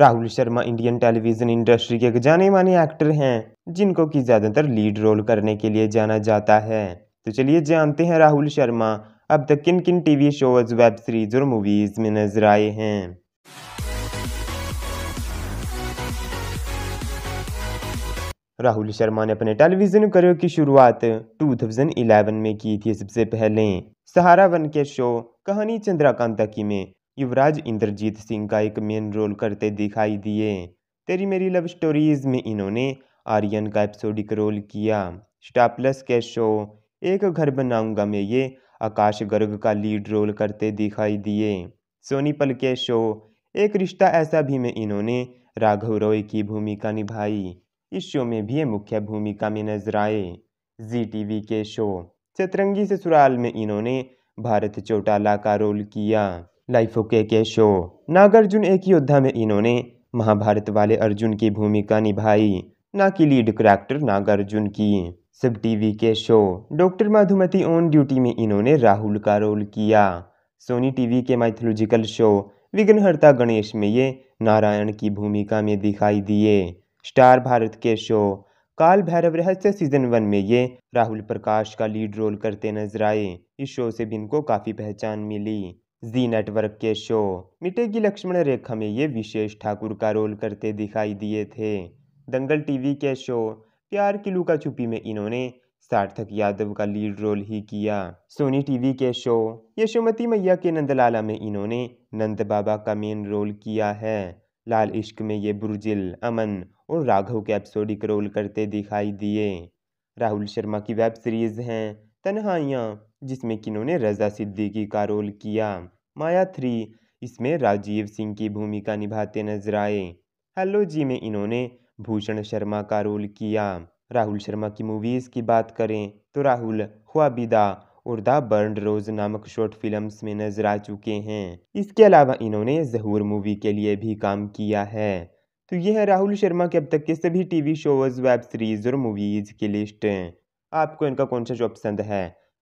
Rahul Sharma Indian television industry के एक जाने माने एक्टर हैं जिनको की ज़्यादातर लीड रोल करने के लिए जाना जाता है तो चलिए जानते हैं राहुल शर्मा अब तक किन किन टीवी शोज वेब सीरीज और मूवीज में नजर आए हैं राहुल शर्मा ने अपने टेलीविजन करियर की शुरुआत 2011 में की थी सबसे पहले सहारा वन के शो कहानी चंद्राकांता की में युवराज इंद्रजीत सिंह का एक मेन रोल करते दिखाई दिए तेरी मेरी लव स्टोरीज में इन्होंने आर्यन का एपिसोडिक रोल किया स्टार प्लस के शो एक घर बनाऊंगा में ये आकाश गर्ग का लीड रोल करते दिखाई दिए सोनीपल के शो एक रिश्ता ऐसा भी में इन्होंने राघव रॉय की भूमिका निभाई इस शो में भी मुख्य भूमिका में नजर आए जी टीवी के शो चतरंगी ससुराल में इन्होंने भारत चौटाला का रोल किया लाइफ ओके के शो नागार्जुन एक योद्धा में इन्होंने महाभारत वाले अर्जुन की भूमिका निभाई ना कि लीड करैक्टर नागार्जुन की सब टीवी के show doctor Madhumati on duty में इन्होंने राहुल का रोल किया सोनी टीवी के माइथोलॉजिकल शो विघ्नहर्ता गणेश में ये नारायण की भूमिका में दिखाई दिए स्टार भारत के शो काल भैरव रहस्य सीजन वन में ये राहुल प्रकाश का लीड रोल करते नजर आए इस शो से भी इनको काफ़ी पहचान मिली जी नेटवर्क के शो मिटेगी लक्ष्मण रेखा में ये विशेष ठाकुर का रोल करते दिखाई दिए थे दंगल टीवी के शो प्यार की लुका छुपी में इन्होंने सार्थक यादव का लीड रोल ही किया सोनी टीवी के शो यशोमती मैया के नंदलाला में इन्होंने नंद बाबा का मेन रोल किया है लाल इश्क में ये बुरजिल अमन और राघव के एपिसोडिक रोल करते दिखाई दिए राहुल शर्मा की वेब सीरीज हैं तन्हाइयाँ जिसमें कि इन्होंने रज़ा सिद्दीकी का रोल किया माया थ्री इसमें राजीव सिंह की भूमिका निभाते नजर आए हेलो जी में इन्होंने भूषण शर्मा का रोल किया राहुल शर्मा की मूवीज़ की बात करें तो राहुल ख्वाबिदा और द बर्न रोज नामक शॉर्ट फिल्म्स में नजर आ चुके हैं इसके अलावा इन्होंने जहूर मूवी के लिए भी काम किया है तो यह है राहुल शर्मा के अब तक के सभी टीवी शोज वेब सीरीज और मूवीज़ की लिस्ट आपको इनका कौन सा शो पसंद है